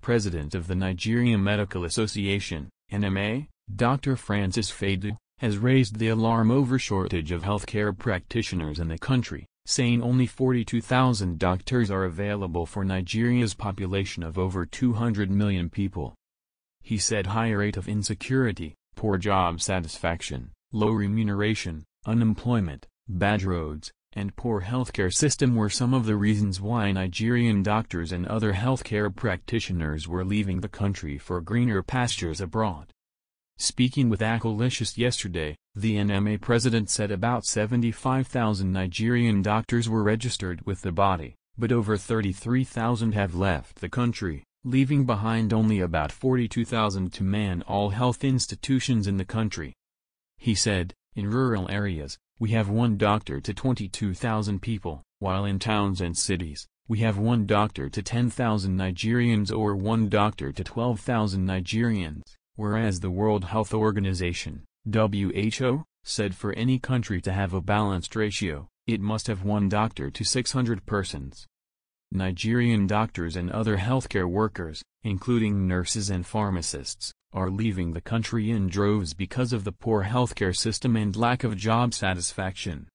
president of the Nigerian Medical Association, NMA, Dr. Francis Fadu, has raised the alarm over shortage of healthcare practitioners in the country, saying only 42,000 doctors are available for Nigeria's population of over 200 million people. He said high rate of insecurity, poor job satisfaction, low remuneration, unemployment, bad roads, and poor healthcare system were some of the reasons why Nigerian doctors and other healthcare practitioners were leaving the country for greener pastures abroad. Speaking with Akolicious yesterday, the NMA president said about 75,000 Nigerian doctors were registered with the body, but over 33,000 have left the country, leaving behind only about 42,000 to man all health institutions in the country. He said, in rural areas, we have one doctor to 22,000 people, while in towns and cities, we have one doctor to 10,000 Nigerians or one doctor to 12,000 Nigerians, whereas the World Health Organization, WHO, said for any country to have a balanced ratio, it must have one doctor to 600 persons. Nigerian doctors and other healthcare workers, including nurses and pharmacists, are leaving the country in droves because of the poor healthcare system and lack of job satisfaction.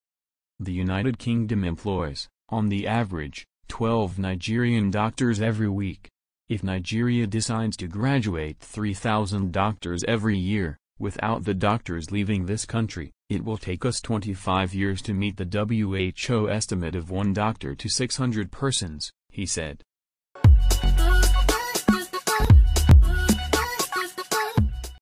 The United Kingdom employs, on the average, 12 Nigerian doctors every week. If Nigeria decides to graduate 3,000 doctors every year, Without the doctors leaving this country, it will take us 25 years to meet the WHO estimate of one doctor to 600 persons, he said.